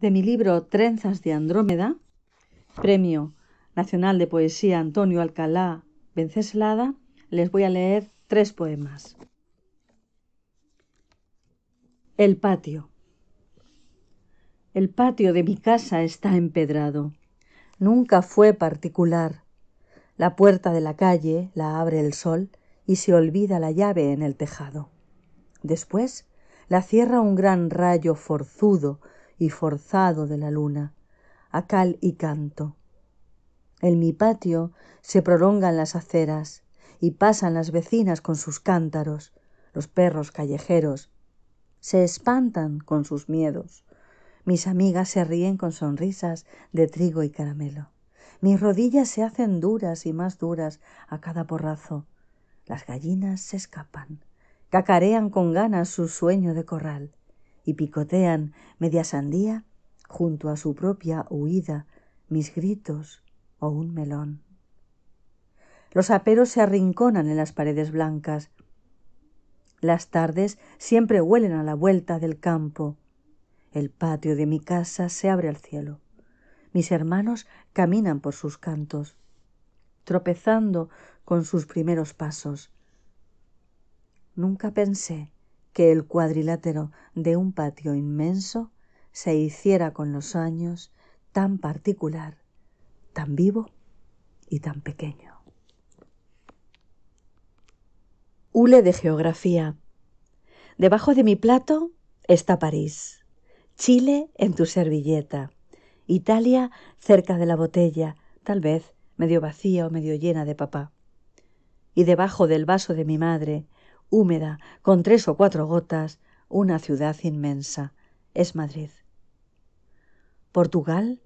de mi libro Trenzas de Andrómeda, Premio Nacional de Poesía Antonio Alcalá Venceslada, les voy a leer tres poemas. El patio. El patio de mi casa está empedrado. Nunca fue particular. La puerta de la calle la abre el sol y se olvida la llave en el tejado. Después la cierra un gran rayo forzudo y forzado de la luna, a cal y canto. En mi patio se prolongan las aceras y pasan las vecinas con sus cántaros, los perros callejeros, se espantan con sus miedos. Mis amigas se ríen con sonrisas de trigo y caramelo. Mis rodillas se hacen duras y más duras a cada porrazo. Las gallinas se escapan, cacarean con ganas su sueño de corral y picotean media sandía junto a su propia huida, mis gritos o un melón. Los aperos se arrinconan en las paredes blancas. Las tardes siempre huelen a la vuelta del campo. El patio de mi casa se abre al cielo. Mis hermanos caminan por sus cantos, tropezando con sus primeros pasos. Nunca pensé que el cuadrilátero de un patio inmenso se hiciera con los años tan particular, tan vivo y tan pequeño. Hule de Geografía. Debajo de mi plato está París, Chile en tu servilleta, Italia cerca de la botella, tal vez medio vacía o medio llena de papá. Y debajo del vaso de mi madre, húmeda, con tres o cuatro gotas, una ciudad inmensa. Es Madrid. Portugal,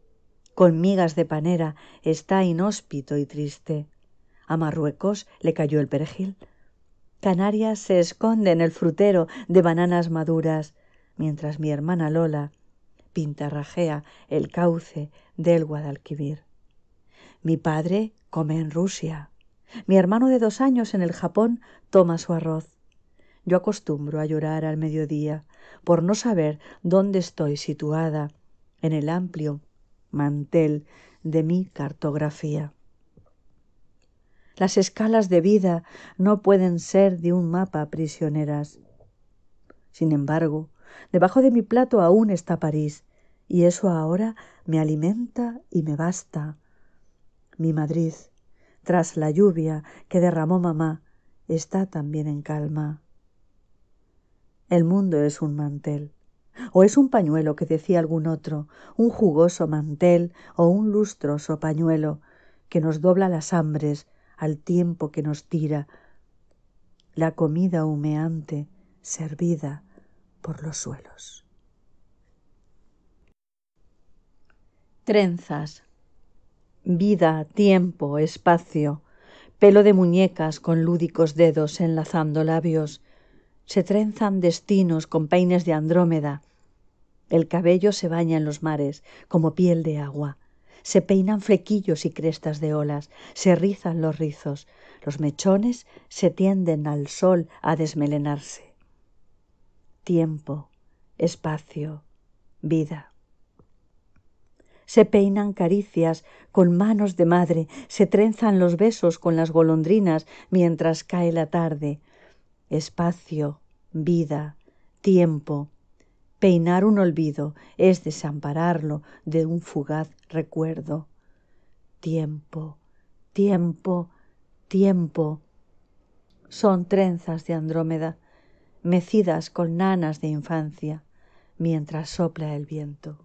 con migas de panera, está inhóspito y triste. A Marruecos le cayó el perejil. Canarias se esconde en el frutero de bananas maduras, mientras mi hermana Lola pintarrajea el cauce del Guadalquivir. Mi padre come en Rusia. Mi hermano de dos años en el Japón toma su arroz. Yo acostumbro a llorar al mediodía por no saber dónde estoy situada en el amplio mantel de mi cartografía. Las escalas de vida no pueden ser de un mapa prisioneras. Sin embargo, debajo de mi plato aún está París, y eso ahora me alimenta y me basta. Mi Madrid, tras la lluvia que derramó mamá, está también en calma. El mundo es un mantel, o es un pañuelo que decía algún otro, un jugoso mantel o un lustroso pañuelo que nos dobla las hambres al tiempo que nos tira, la comida humeante servida por los suelos. Trenzas vida, tiempo, espacio, pelo de muñecas con lúdicos dedos enlazando labios, se trenzan destinos con peines de Andrómeda, el cabello se baña en los mares como piel de agua, se peinan flequillos y crestas de olas, se rizan los rizos, los mechones se tienden al sol a desmelenarse. Tiempo, espacio, vida se peinan caricias con manos de madre, se trenzan los besos con las golondrinas mientras cae la tarde. Espacio, vida, tiempo. Peinar un olvido es desampararlo de un fugaz recuerdo. Tiempo, tiempo, tiempo. Son trenzas de Andrómeda, mecidas con nanas de infancia, mientras sopla el viento.